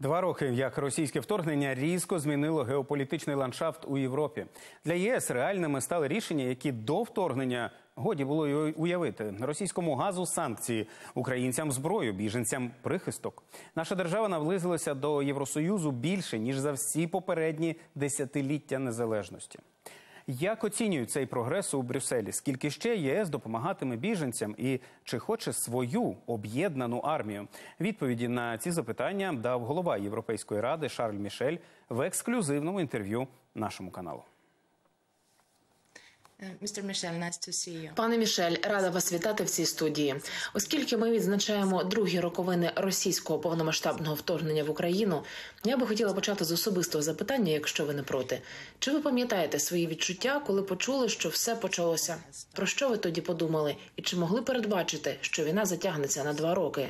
Два роки як російське вторгнення різко змінило геополітичний ландшафт у Європі. Для ЄС реальними стали рішення, які до вторгнення годі було й уявити російському газу санкції, українцям зброю, біженцям прихисток. Наша держава наблизилася до Євросоюзу більше ніж за всі попередні десятиліття незалежності. Як оцінюють цей прогрес у Брюсселі? Скільки ще ЄС допомагатиме біженцям і чи хоче свою об'єднану армію? Відповіді на ці запитання дав голова Європейської ради Шарль Мішель в ексклюзивному інтерв'ю нашому каналу. Е, містер Мішель, nice пане Мішель, рада вас вітати в цій студії. Оскільки ми відзначаємо другі роковини російського повномасштабного вторгнення в Україну, я би хотіла почати з особистого запитання, якщо ви не проти. Чи ви пам'ятаєте свої відчуття, коли почули, що все почалося? Про що ви тоді подумали? І чи могли передбачити, що війна затягнеться на два роки?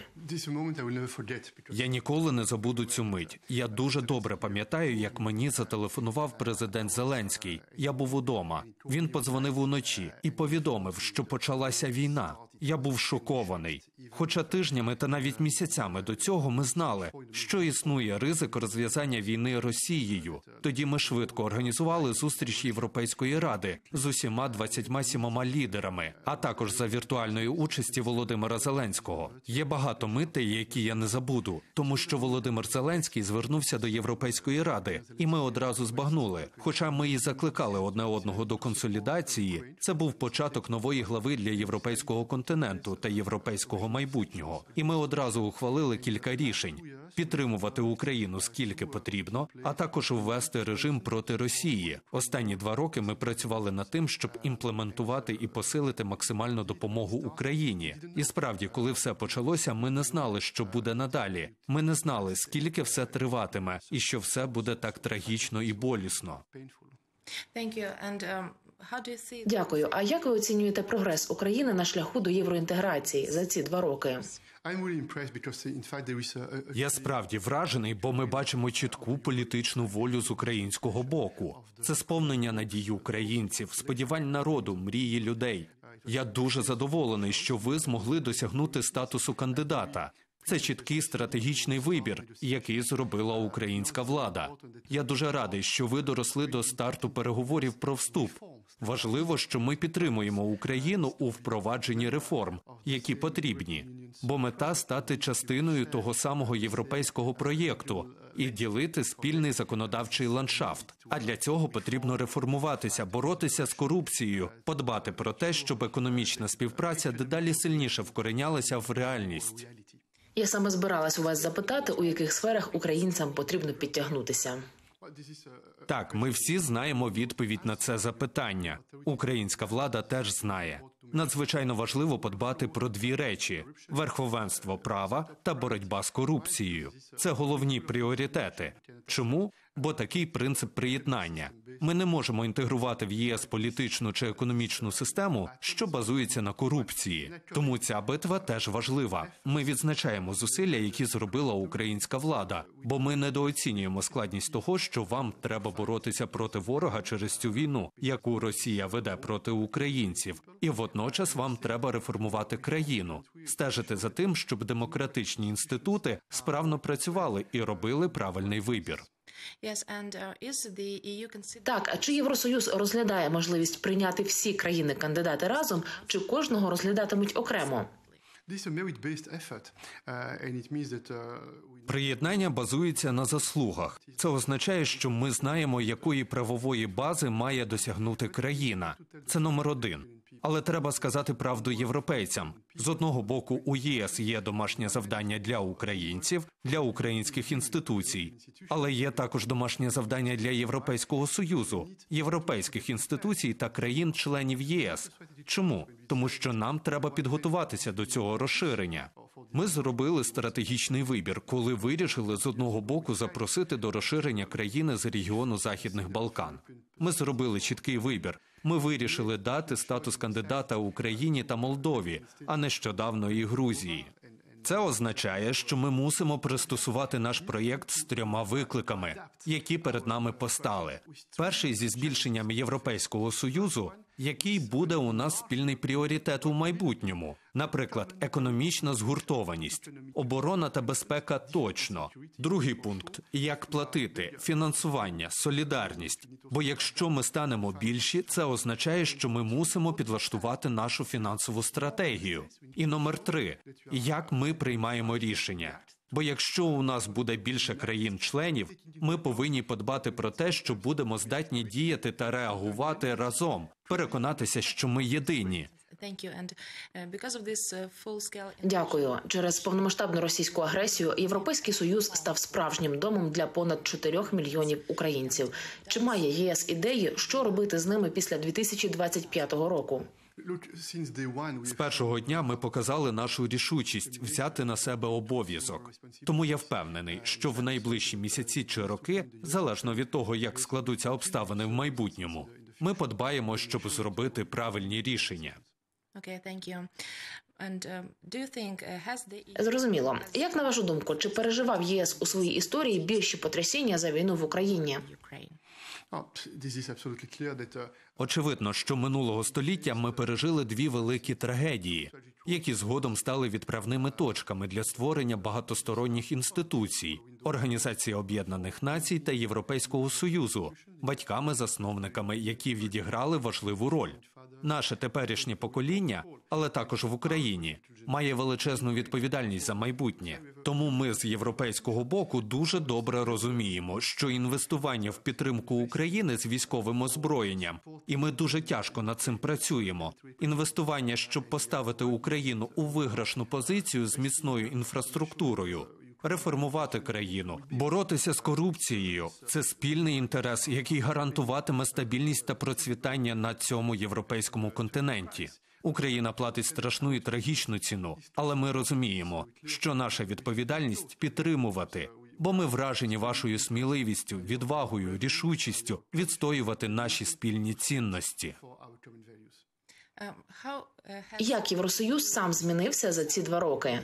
Я ніколи не забуду цю мить. Я дуже добре пам'ятаю, як мені зателефонував президент Зеленський. Я був удома. Він позвонив подзвонив уночі і повідомив, що почалася війна. Я був шокований. Хоча тижнями та навіть місяцями до цього ми знали, що існує ризик розв'язання війни Росією. Тоді ми швидко організували зустріч Європейської ради з усіма 27 лідерами, а також за віртуальної участі Володимира Зеленського. Є багато митей, які я не забуду, тому що Володимир Зеленський звернувся до Європейської ради, і ми одразу збагнули. Хоча ми і закликали одне одного до консолідації, це був початок нової глави для європейського континенту континенту та європейського майбутнього, і ми одразу ухвалили кілька рішень: підтримувати Україну скільки потрібно, а також ввести режим проти Росії. Останні два роки ми працювали над тим, щоб імплементувати і посилити максимальну допомогу Україні. І справді, коли все почалося, ми не знали, що буде надалі. Ми не знали, скільки все триватиме, і що все буде так трагічно і болісно. Thank Дякую. А як ви оцінюєте прогрес України на шляху до євроінтеграції за ці два роки? Я справді вражений, бо ми бачимо чітку політичну волю з українського боку. Це сповнення надії українців, сподівань народу, мрії людей. Я дуже задоволений, що ви змогли досягнути статусу кандидата. Це чіткий стратегічний вибір, який зробила українська влада. Я дуже радий, що ви доросли до старту переговорів про вступ. Важливо, що ми підтримуємо Україну у впровадженні реформ, які потрібні, бо мета стати частиною того самого європейського проєкту і ділити спільний законодавчий ландшафт. А для цього потрібно реформуватися, боротися з корупцією, подбати про те, щоб економічна співпраця дедалі сильніше вкоренялася в реальність. Я саме збиралась у вас запитати, у яких сферах українцям потрібно підтягнутися. Так, ми всі знаємо відповідь на це запитання. Українська влада теж знає. Надзвичайно важливо подбати про дві речі: верховенство права та боротьба з корупцією. Це головні пріоритети. Чому? бо такий принцип приєднання. Ми не можемо інтегрувати в ЄС політичну чи економічну систему, що базується на корупції. Тому ця битва теж важлива. Ми відзначаємо зусилля, які зробила українська влада, бо ми недооцінюємо складність того, що вам треба боротися проти ворога через цю війну, яку Росія веде проти українців, і водночас вам треба реформувати країну, стежити за тим, щоб демократичні інститути справно працювали і робили правильний вибір. Uh, e так, а чи євросоюз розглядає можливість прийняти всі країни-кандидати разом, чи кожного розглядатимуть окремо? Uh, uh, Приєднання базується на заслугах. Це означає, що ми знаємо, якої правової бази має досягнути країна. Це номер один. Але треба сказати правду європейцям: з одного боку у ЄС є домашнє завдання для українців, для українських інституцій, але є також домашнє завдання для європейського союзу, європейських інституцій та країн-членів ЄС. Чому тому, що нам треба підготуватися до цього розширення? Ми зробили стратегічний вибір, коли вирішили з одного боку запросити до розширення країни з регіону Західних Балкан. Ми зробили чіткий вибір. Ми вирішили дати статус кандидата Україні та Молдові, а нещодавно і Грузії. Це означає, що ми мусимо пристосувати наш проєкт з трьома викликами, які перед нами постали. Перший зі збільшенням Європейського союзу, який буде у нас спільний пріоритет у майбутньому, наприклад, економічна згуртованість, оборона та безпека точно. Другий пункт як платити, фінансування, солідарність. Бо якщо ми станемо більші, це означає, що ми мусимо підлаштувати нашу фінансову стратегію. І номер три як ми приймаємо рішення. Бо якщо у нас буде більше країн-членів, ми повинні подбати про те, що будемо здатні діяти та реагувати разом, переконатися, що ми єдині. Е, е, Дякую. через повномасштабну російську агресію. Європейський союз став справжнім домом для понад 4 мільйонів українців. Чи має ЄС ідеї, що робити з ними після 2025 року? з першого дня ми показали нашу рішучість взяти на себе обов'язок. Тому я впевнений, що в найближчі місяці чи роки, залежно від того, як складуться обставини в майбутньому, ми подбаємо, щоб зробити правильні рішення. Um, uh, e Зрозуміло. Як на вашу думку, чи переживав ЄС у своїй історії більші потрясіння за війну в Україні? Oh, uh, Очевидно, що минулого століття ми пережили дві великі трагедії які згодом стали відправними точками для створення багатосторонніх інституцій, організації Об'єднаних Націй та Європейського союзу, батьками-засновниками, які відіграли важливу роль. Наше теперішнє покоління але також в Україні, має величезну відповідальність за майбутнє. Тому ми з європейського боку дуже добре розуміємо, що інвестування в підтримку України з військовим озброєнням, і ми дуже тяжко над цим працюємо. Інвестування, щоб поставити Україну у виграшну позицію з міцною інфраструктурою. Реформувати країну, боротися з корупцією це спільний інтерес, який гарантуватиме стабільність та процвітання на цьому європейському континенті. Україна платить страшну і трагічну ціну, але ми розуміємо, що наша відповідальність підтримувати, бо ми вражені вашою сміливістю, відвагою, рішучістю відстоювати наші спільні цінності. Як Євросоюз сам змінився за ці два роки?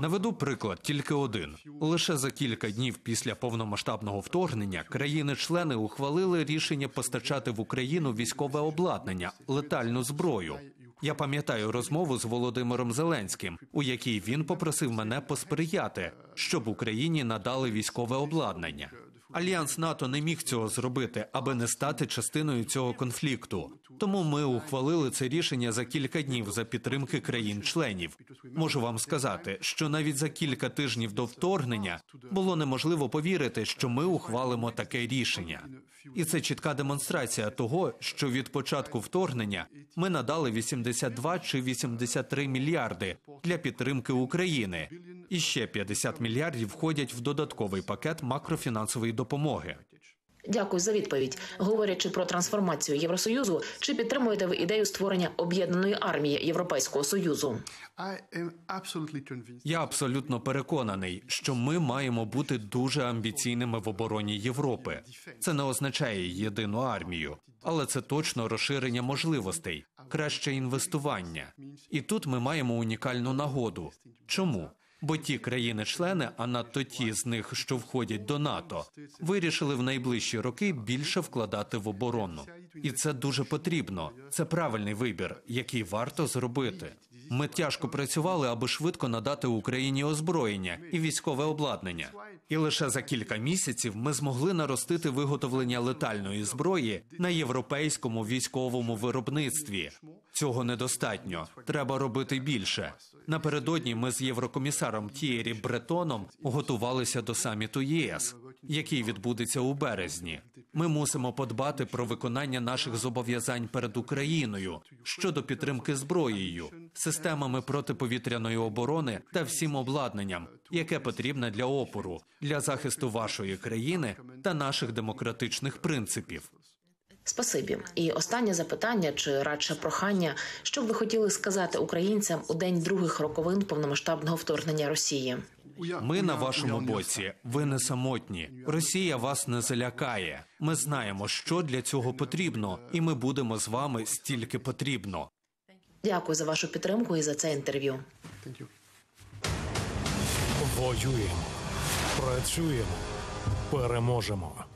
Наведу приклад тільки один: лише за кілька днів після повномасштабного вторгнення країни-члени ухвалили рішення постачати в Україну військове обладнання, летальну зброю. Я пам'ятаю розмову з Володимиром Зеленським, у якій він попросив мене посприяти, щоб Україні надали військове обладнання. Альянс НАТО не міг цього зробити, аби не стати частиною цього конфлікту. Тому ми ухвалили це рішення за кілька днів за підтримки країн-членів. Можу вам сказати, що навіть за кілька тижнів до вторгнення було неможливо повірити, що ми ухвалимо таке рішення. І це чітка демонстрація того, що від початку вторгнення ми надали 82 чи 83 мільярди для підтримки України, і ще 50 мільярдів входять в додатковий пакет макрофінансової допомоги. Дякую за відповідь. Говорячи про трансформацію Євросоюзу, чи підтримуєте ви ідею створення об'єднаної армії Європейського союзу? Я абсолютно переконаний, що ми маємо бути дуже амбіційними в обороні Європи. Це не означає єдину армію, але це точно розширення можливостей, краще інвестування. І тут ми маємо унікальну нагоду. Чому? бо ті країни-члени, а надто ті з них, що входять до НАТО, вирішили в найближчі роки більше вкладати в оборону, і це дуже потрібно. Це правильний вибір, який варто зробити. Ми тяжко працювали, аби швидко надати Україні озброєння і військове обладнання. І лише за кілька місяців ми змогли наростити виготовлення летальної зброї на європейському військовому виробництві. Цього недостатньо. Треба робити більше. Напередодні ми з єврокомісаром Тієрі Бретоном готувалися до саміту ЄС, який відбудеться у березні. Ми мусимо подбати про виконання наших зобов'язань перед Україною щодо підтримки зброєю, системами протиповітряної оборони та всім обладнанням, яке потрібне для опору, для захисту вашої країни та наших демократичних принципів. Спасибі. І останнє запитання чи радше прохання, що б ви хотіли сказати українцям у день других роковин повномасштабного вторгнення Росії? Ми на вашому боці. Ви не самотні. Росія вас не залякає. Ми знаємо, що для цього потрібно, і ми будемо з вами стільки потрібно. Дякую за вашу підтримку і за це інтерв'ю. Воюємо, працюємо, переможемо.